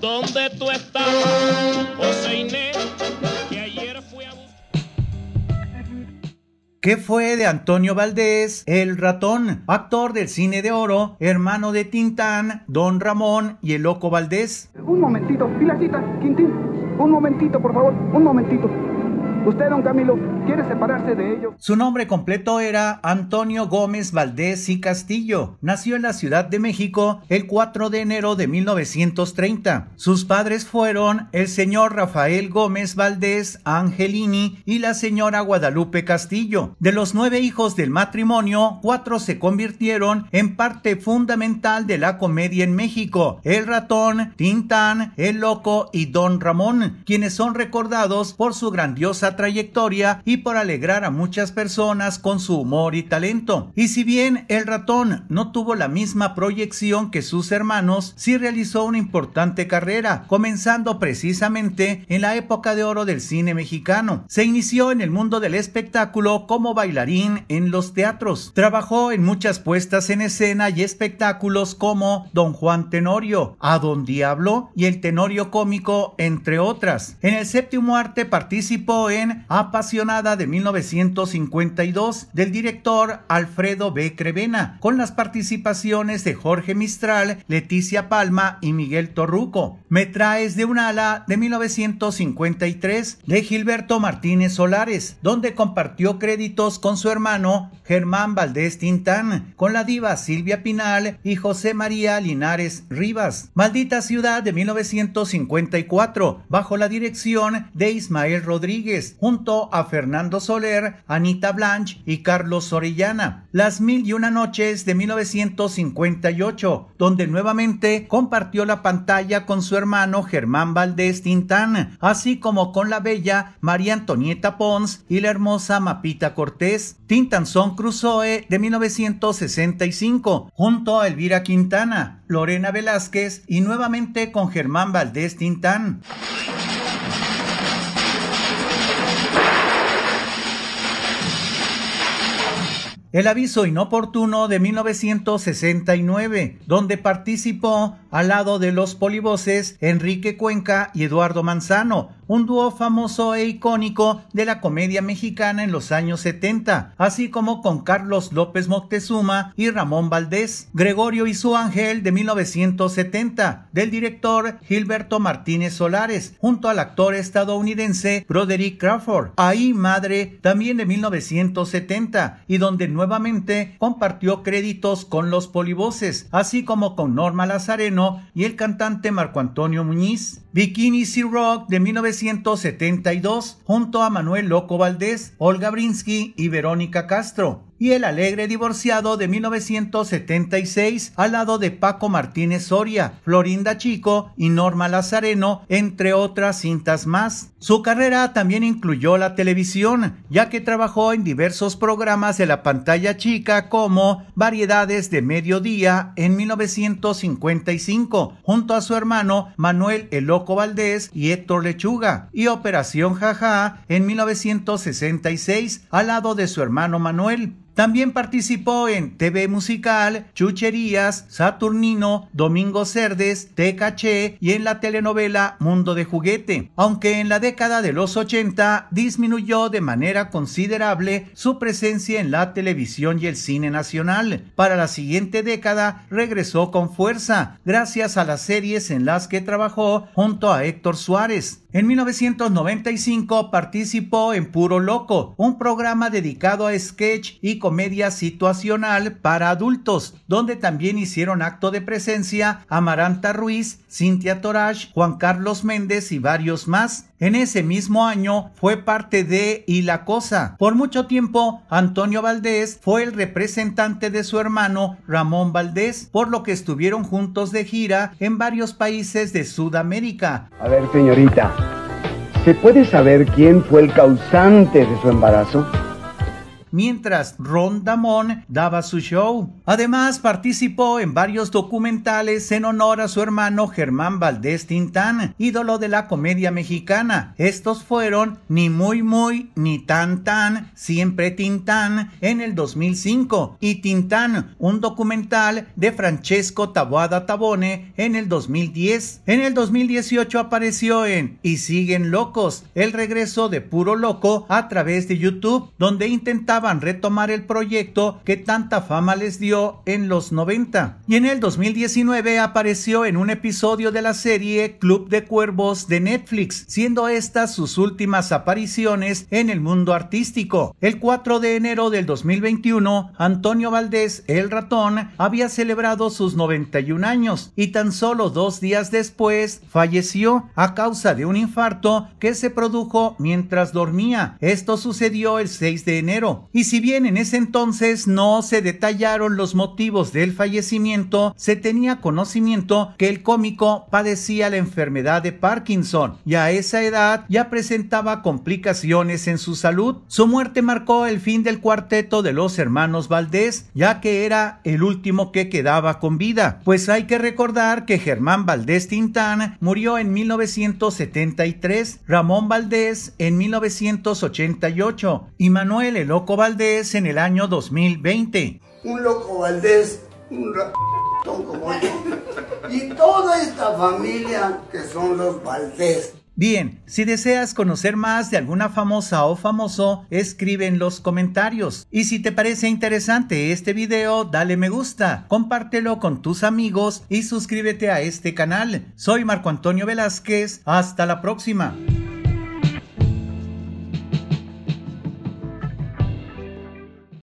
¿Dónde tú estás, José Inés? Que ayer fui a ¿Qué fue de Antonio Valdés, el ratón, actor del cine de oro, hermano de Tintán, Don Ramón y el Loco Valdés? Un momentito, Pilacita, Quintín, un momentito, por favor, un momentito. Usted, don Camilo, separarse de ellos. Su nombre completo era Antonio Gómez Valdés y Castillo. Nació en la Ciudad de México el 4 de enero de 1930. Sus padres fueron el señor Rafael Gómez Valdés Angelini y la señora Guadalupe Castillo. De los nueve hijos del matrimonio, cuatro se convirtieron en parte fundamental de la comedia en México. El ratón, Tintán, El Loco y Don Ramón, quienes son recordados por su grandiosa trayectoria y por alegrar a muchas personas con su humor y talento. Y si bien el ratón no tuvo la misma proyección que sus hermanos, sí realizó una importante carrera, comenzando precisamente en la época de oro del cine mexicano. Se inició en el mundo del espectáculo como bailarín en los teatros. Trabajó en muchas puestas en escena y espectáculos como Don Juan Tenorio, A Don Diablo y El Tenorio Cómico, entre otras. En el séptimo arte participó en Apasionado de 1952 del director Alfredo B. Crevena, con las participaciones de Jorge Mistral, Leticia Palma y Miguel Torruco. Me traes de un ala de 1953 de Gilberto Martínez Solares, donde compartió créditos con su hermano Germán Valdés Tintán, con la diva Silvia Pinal y José María Linares Rivas. Maldita Ciudad de 1954, bajo la dirección de Ismael Rodríguez, junto a Fernando Fernando Soler, Anita Blanche y Carlos Orellana. Las Mil y Una Noches de 1958, donde nuevamente compartió la pantalla con su hermano Germán Valdés Tintán, así como con la bella María Antonieta Pons y la hermosa Mapita Cortés. son Crusoe de 1965, junto a Elvira Quintana, Lorena Velázquez y nuevamente con Germán Valdés Tintán. el aviso inoportuno de 1969, donde participó al lado de los polivoces Enrique Cuenca y Eduardo Manzano, un dúo famoso e icónico de la comedia mexicana en los años 70, así como con Carlos López Moctezuma y Ramón Valdés, Gregorio y su ángel de 1970, del director Gilberto Martínez Solares, junto al actor estadounidense Broderick Crawford, Ahí Madre, también de 1970, y donde nuevamente compartió créditos con los polivoces, así como con Norma Lazareno y el cantante Marco Antonio Muñiz. Bikini c Rock de 1972 junto a Manuel Loco Valdés, Olga Brinsky y Verónica Castro y el alegre divorciado de 1976 al lado de Paco Martínez Soria, Florinda Chico y Norma Lazareno, entre otras cintas más. Su carrera también incluyó la televisión, ya que trabajó en diversos programas de la pantalla chica como Variedades de Mediodía en 1955, junto a su hermano Manuel El Loco Valdés y Héctor Lechuga, y Operación Jaja en 1966 al lado de su hermano Manuel. También participó en TV Musical, Chucherías, Saturnino, Domingo Cerdes, TKC y en la telenovela Mundo de Juguete, aunque en la década de los 80 disminuyó de manera considerable su presencia en la televisión y el cine nacional. Para la siguiente década regresó con fuerza, gracias a las series en las que trabajó junto a Héctor Suárez. En 1995 participó en Puro Loco, un programa dedicado a sketch y comedia situacional para adultos, donde también hicieron acto de presencia Amaranta Ruiz, Cintia Torash, Juan Carlos Méndez y varios más. En ese mismo año fue parte de Y la Cosa. Por mucho tiempo, Antonio Valdés fue el representante de su hermano Ramón Valdés, por lo que estuvieron juntos de gira en varios países de Sudamérica. A ver, señorita, ¿Se puede saber quién fue el causante de su embarazo? mientras Ron Damon daba su show. Además, participó en varios documentales en honor a su hermano Germán Valdés Tintán, ídolo de la comedia mexicana. Estos fueron Ni Muy Muy, Ni Tan Tan, Siempre Tintán en el 2005 y Tintán, un documental de Francesco Taboada Tabone en el 2010. En el 2018 apareció en Y siguen locos, el regreso de Puro Loco a través de YouTube, donde intentaba retomar el proyecto que tanta fama les dio en los 90. Y en el 2019 apareció en un episodio de la serie Club de Cuervos de Netflix, siendo estas sus últimas apariciones en el mundo artístico. El 4 de enero del 2021, Antonio Valdés, el ratón, había celebrado sus 91 años y tan solo dos días después falleció a causa de un infarto que se produjo mientras dormía. Esto sucedió el 6 de enero y si bien en ese entonces no se detallaron los motivos del fallecimiento, se tenía conocimiento que el cómico padecía la enfermedad de Parkinson y a esa edad ya presentaba complicaciones en su salud. Su muerte marcó el fin del cuarteto de los hermanos Valdés, ya que era el último que quedaba con vida. Pues hay que recordar que Germán Valdés Tintán murió en 1973, Ramón Valdés en 1988 y Manuel Eloco Valdés en el año 2020. Un loco Valdés, un como y toda esta familia que son los Valdés. Bien, si deseas conocer más de alguna famosa o famoso, escribe en los comentarios. Y si te parece interesante este video, dale me gusta, compártelo con tus amigos y suscríbete a este canal. Soy Marco Antonio Velázquez, hasta la próxima.